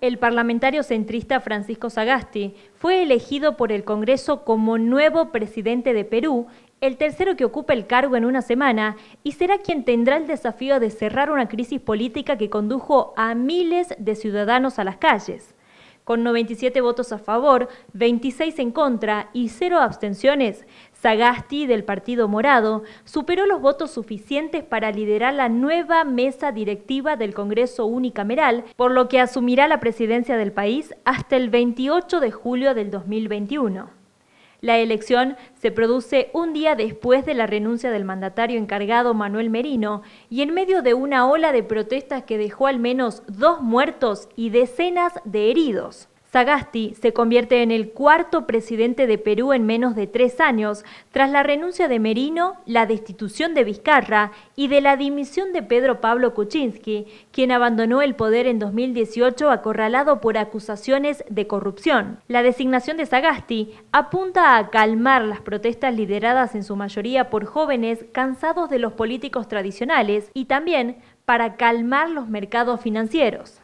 El parlamentario centrista Francisco Sagasti fue elegido por el Congreso como nuevo presidente de Perú, el tercero que ocupa el cargo en una semana, y será quien tendrá el desafío de cerrar una crisis política que condujo a miles de ciudadanos a las calles. Con 97 votos a favor, 26 en contra y 0 abstenciones, Sagasti, del Partido Morado, superó los votos suficientes para liderar la nueva mesa directiva del Congreso Unicameral, por lo que asumirá la presidencia del país hasta el 28 de julio del 2021. La elección se produce un día después de la renuncia del mandatario encargado Manuel Merino y en medio de una ola de protestas que dejó al menos dos muertos y decenas de heridos. Sagasti se convierte en el cuarto presidente de Perú en menos de tres años, tras la renuncia de Merino, la destitución de Vizcarra y de la dimisión de Pedro Pablo Kuczynski, quien abandonó el poder en 2018 acorralado por acusaciones de corrupción. La designación de Sagasti apunta a calmar las protestas lideradas en su mayoría por jóvenes cansados de los políticos tradicionales y también para calmar los mercados financieros.